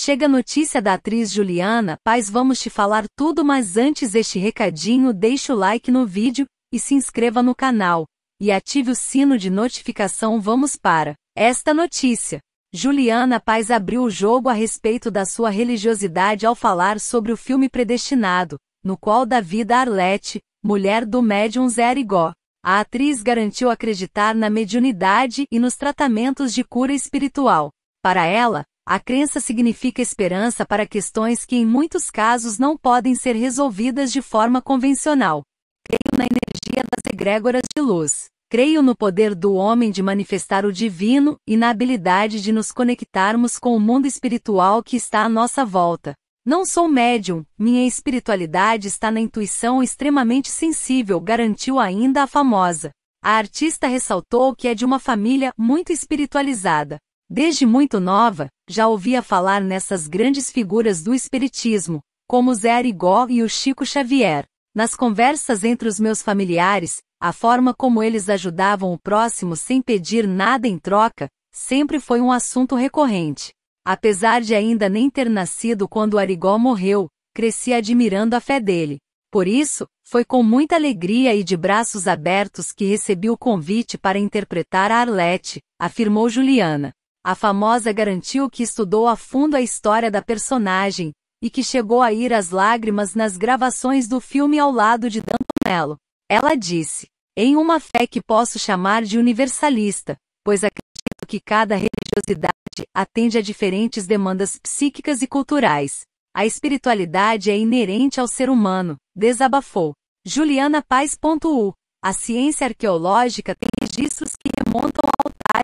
Chega a notícia da atriz Juliana Paz, vamos te falar tudo, mas antes este recadinho, deixa o like no vídeo e se inscreva no canal e ative o sino de notificação. Vamos para esta notícia. Juliana Paz abriu o jogo a respeito da sua religiosidade ao falar sobre o filme Predestinado, no qual Davida Arlete, mulher do médium Zé Arigó, a atriz garantiu acreditar na mediunidade e nos tratamentos de cura espiritual. Para ela, a crença significa esperança para questões que em muitos casos não podem ser resolvidas de forma convencional. Creio na energia das egrégoras de luz. Creio no poder do homem de manifestar o divino e na habilidade de nos conectarmos com o mundo espiritual que está à nossa volta. Não sou médium, minha espiritualidade está na intuição extremamente sensível, garantiu ainda a famosa. A artista ressaltou que é de uma família muito espiritualizada. Desde muito nova, já ouvia falar nessas grandes figuras do espiritismo, como Zé Arigó e o Chico Xavier. Nas conversas entre os meus familiares, a forma como eles ajudavam o próximo sem pedir nada em troca, sempre foi um assunto recorrente. Apesar de ainda nem ter nascido quando Arigó morreu, cresci admirando a fé dele. Por isso, foi com muita alegria e de braços abertos que recebi o convite para interpretar a Arlete, afirmou Juliana. A famosa garantiu que estudou a fundo a história da personagem e que chegou a ir às lágrimas nas gravações do filme ao lado de Dantonello. Ela disse: "Em uma fé que posso chamar de universalista, pois acredito que cada religiosidade atende a diferentes demandas psíquicas e culturais. A espiritualidade é inerente ao ser humano", desabafou. Juliana Paz.u. A ciência arqueológica tem registros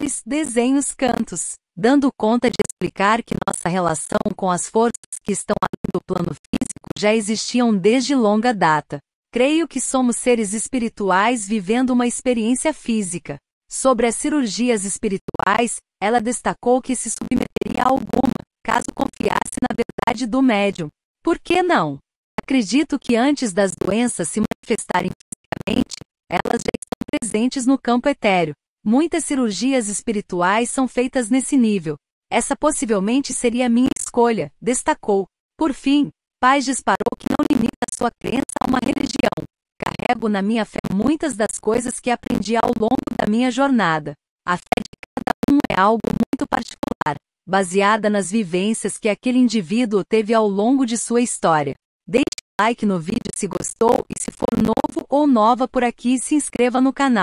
cores, desenhos, cantos, dando conta de explicar que nossa relação com as forças que estão além do plano físico já existiam desde longa data. Creio que somos seres espirituais vivendo uma experiência física. Sobre as cirurgias espirituais, ela destacou que se submeteria a alguma, caso confiasse na verdade do médium. Por que não? Acredito que antes das doenças se manifestarem fisicamente, elas já estão presentes no campo etéreo, Muitas cirurgias espirituais são feitas nesse nível. Essa possivelmente seria minha escolha, destacou. Por fim, Paz disparou que não limita sua crença a uma religião. Carrego na minha fé muitas das coisas que aprendi ao longo da minha jornada. A fé de cada um é algo muito particular, baseada nas vivências que aquele indivíduo teve ao longo de sua história. Deixe o like no vídeo se gostou e se for novo ou nova por aqui, se inscreva no canal.